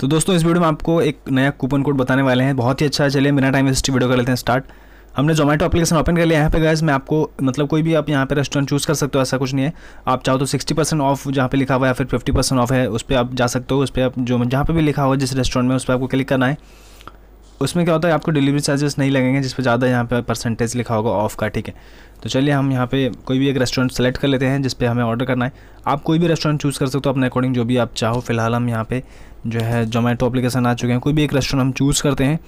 तो दोस्तों इस वीडियो में आपको एक नया कूपन कोड बताने वाले हैं बहुत ही अच्छा है चलिए मेरा टाइम वेस्ट वीडियो कर लेते हैं स्टार्ट हमने जोमेटो अपलीकेशन ओपन कर लिया यहाँ पे गैस मैं आपको मतलब कोई भी आप यहाँ पे रेस्टोरेंट चूज़ कर सकते हो ऐसा कुछ नहीं है आप चाहो तो 60 परसेंट ऑफ जहाँ पे लिखा हुआ है या फिर 50 परसेंट ऑफ है उस पर आप जा सकते हो उस पर आप जो जहाँ पे भी लिखा हुआ है जिस रेस्टोरेंट में उस पर आपको क्लिक करना है उसमें क्या होता है आपको डिलीवरी चार्जेस नहीं लगेंगे जिस पर ज़्यादा यहाँ पे परसेंटेज लिखा होगा ऑफ का ठीक है तो चलिए हम यहाँ पे कोई भी एक रेस्टोरेंट सेलेक्ट कर लेते हैं जिस पर हमें ऑर्डर करना है आप कोई भी रेस्टोरेंट चूज़ कर सकते हो अपने अकॉर्डिंग जो भी आप चाहो फिलहाल हम यहाँ पे जो है जोमेटो अपलीकेशन आ चुके हैं कोई भी एक रेस्टोरेंट हम चूज़ करते हैं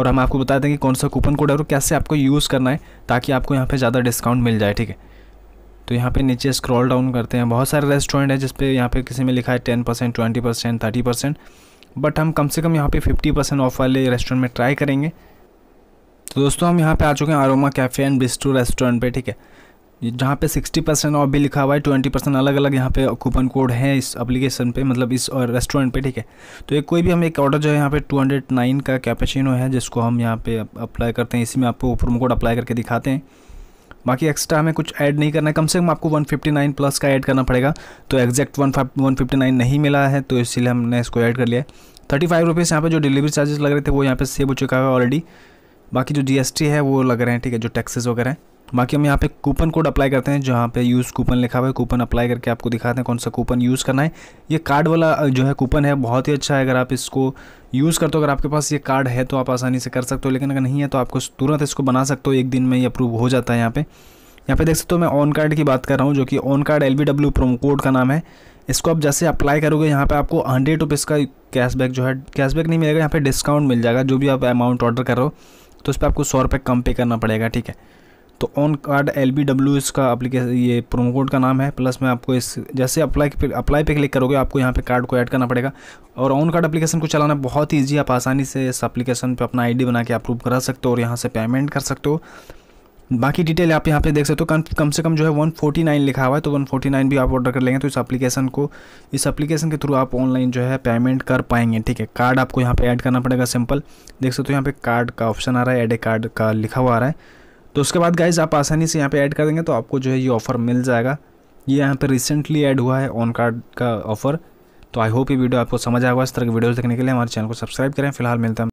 और हम आपको बताते हैं कि कौन सा कूपन कोड है और कैसे आपको यूज़ करना है ताकि आपको यहाँ पर ज़्यादा डिस्काउंट मिल जाए ठीक है तो यहाँ पे नीचे स्क्रॉल डाउन करते हैं बहुत सारे रेस्टोरेंट है जिस यहाँ पे किसी में लिखा है ten percent twenty percent thirty percent but हम कम से कम यहाँ पे 50 परसेंट ऑफ वाले रेस्टोरेंट में ट्राई करेंगे तो दोस्तों हम यहाँ पे आ चुके हैं आरोमा कैफ़े एंड बिस्टो रेस्टोरेंट पे ठीक है जहाँ पे 60 परसेंट ऑफ भी लिखा हुआ है 20 परसेंट अलग अलग यहाँ पे कूपन कोड है इस एप्लीकेशन पे मतलब इस रेस्टोरेंट पे ठीक है तो एक कोई भी हम एक ऑर्डर जो है यहाँ पे 209 का कैपेचिनो है जिसको हम यहाँ पे अप्लाई करते हैं इसी में आपको प्रोमो कोड अप्लाई करके दिखाते हैं बाकी एक्स्ट्रा हमें कुछ ऐड नहीं करना है कम से कम आपको 159 प्लस का ऐड करना पड़ेगा तो एग्जैक्ट वन वन नहीं मिला है तो इसलिए हमने इसको ऐड कर लिया है थर्टी फाइव रुपीज़ यहाँ पर जो डिलीवरी चार्जेस लग रहे थे वो यहाँ पर सेव हो चुका है ऑलरेडी बाकी जो जीएसटी है वो लग रहे हैं ठीक है जो टैक्सेस वगैरह हैं बाकी हम यहाँ पे कूपन कोड अप्लाई करते हैं जहाँ पे यूज़ कूपन लिखा हुआ है कूपन अप्लाई करके आपको दिखाते हैं कौन सा कूपन यूज़ करना है ये कार्ड वाला जो है कूपन है बहुत ही अच्छा है अगर आप इसको यूज़ करते हो अगर आपके पास ये कार्ड है तो आप आसानी से कर सकते हो लेकिन अगर नहीं है तो आपको तुरंत इसको बना सकते हो एक दिन में ये अप्रूव हो जाता है यहाँ पर यहाँ पे देख सकते हो मैं ऑन कार्ड की बात कर रहा हूँ जो कि on card L promo code का नाम है इसको आप जैसे अप्लाई करोगे यहाँ पर आपको हंड्रेड रुपीज़ का कैशबैक जो है कैशबैक नहीं मिलेगा यहाँ पर डिस्काउंट मिल जाएगा जो भी आप अमाउंट ऑर्डर कर रहे हो तो उस पर आपको सौ रुपये कम पे करना पड़ेगा ठीक है तो on card L B W इसका अप्लीकेशन ये प्रोमो कोड का नाम है प्लस मैं आपको इस जैसे अप्लाई पे अप्लाई पे क्लिक करोगे आपको यहाँ पे कार्ड को ऐड करना पड़ेगा और ऑन कार्ड एप्लीकेशन को चलाना बहुत ईजी आप आसानी से इस अप्लीकेशन पर अपना आईडी बना के अप्रूव करा सकते हो और यहाँ से पेमेंट कर सकते हो बाकी डिटेल आप यहाँ पे देख सकते हो कम कम से कम जो है 149 लिखा हुआ है तो 149 भी आप ऑर्डर कर लेंगे तो इस एप्लीकेशन को इस एप्लीकेशन के थ्रू आप ऑनलाइन जो है पेमेंट कर पाएंगे ठीक है कार्ड आपको यहाँ पे ऐड करना पड़ेगा सिंपल देख सकते हो यहाँ पे कार्ड का ऑप्शन आ रहा है एड ए कार्ड का लिखा हुआ आ रहा है तो उसके बाद गाइज आप आसानी से यहाँ पे ऐड कर देंगे तो आपको जो है ये ऑफ़र मिल जाएगा ये यहाँ पे रिसेंटली ऐड हुआ है ऑन कार्ड का ऑफ़र तो आई होप ये वीडियो आपको समझ आएगा इस तरह की वीडियोज देखने के लिए हमारे चैनल को सब्सक्राइब करें फिलहाल मिलता है